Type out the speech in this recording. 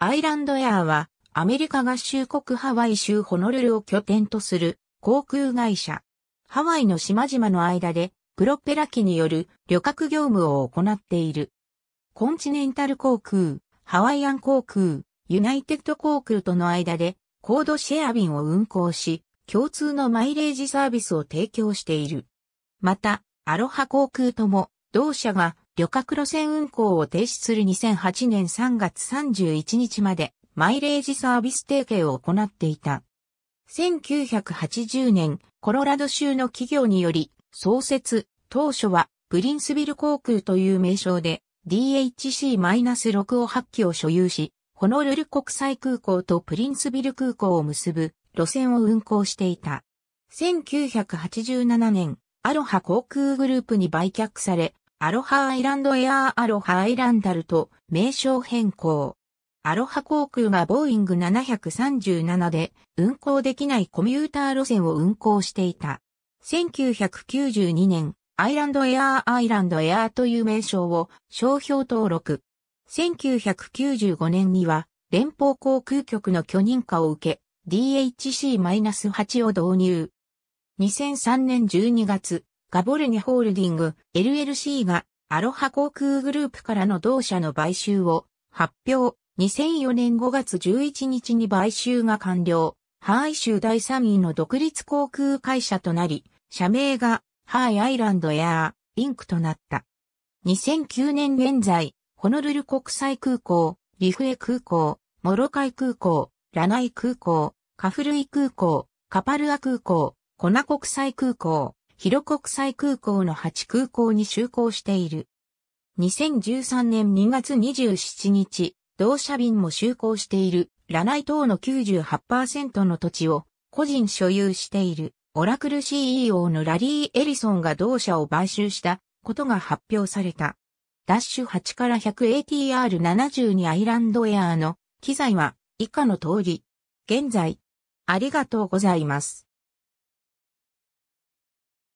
アイランドエアは、アメリカ合衆国ハワイ州ホノルルを拠点とする航空会社。ハワイの島々の間で、プロペラ機による旅客業務を行っている。コンチネンタル航空、ハワイアン航空、ユナイテッド航空との間で、コードシェア便を運航し、共通のマイレージサービスを提供している。また、アロハ航空とも、同社が旅客路線運行を停止する2008年3月31日までマイレージサービス提携を行っていた。1980年、コロラド州の企業により創設、当初はプリンスビル航空という名称で DHC-6 を8機を所有し、ホノルル国際空港とプリンスビル空港を結ぶ路線を運行していた。1987年、アロハ航空グループに売却され、アロハアイランドエアーアロハアイランダルと名称変更。アロハ航空がボーイング737で運航できないコミューター路線を運航していた。1992年、アイランドエアーアイランドエアーという名称を商標登録。1995年には連邦航空局の許認可を受け、DHC-8 を導入。2003年12月、ガボルニホールディング LLC がアロハ航空グループからの同社の買収を発表。2004年5月11日に買収が完了。ハーイ州第3位の独立航空会社となり、社名がハーイアイランドエアーインクとなった。2009年現在、ホノルル国際空港、リフエ空港、モロカイ空港、ラナイ空港、カフルイ空港、カパルア空港、コナ国際空港、広国際空港の8空港に就航している。2013年2月27日、同社便も就航している、ラナイ等の98%の土地を個人所有している、オラクル CEO のラリー・エリソンが同社を買収したことが発表された。ダッシュ8から 100ATR72 アイランドエアーの機材は以下の通り。現在、ありがとうございます。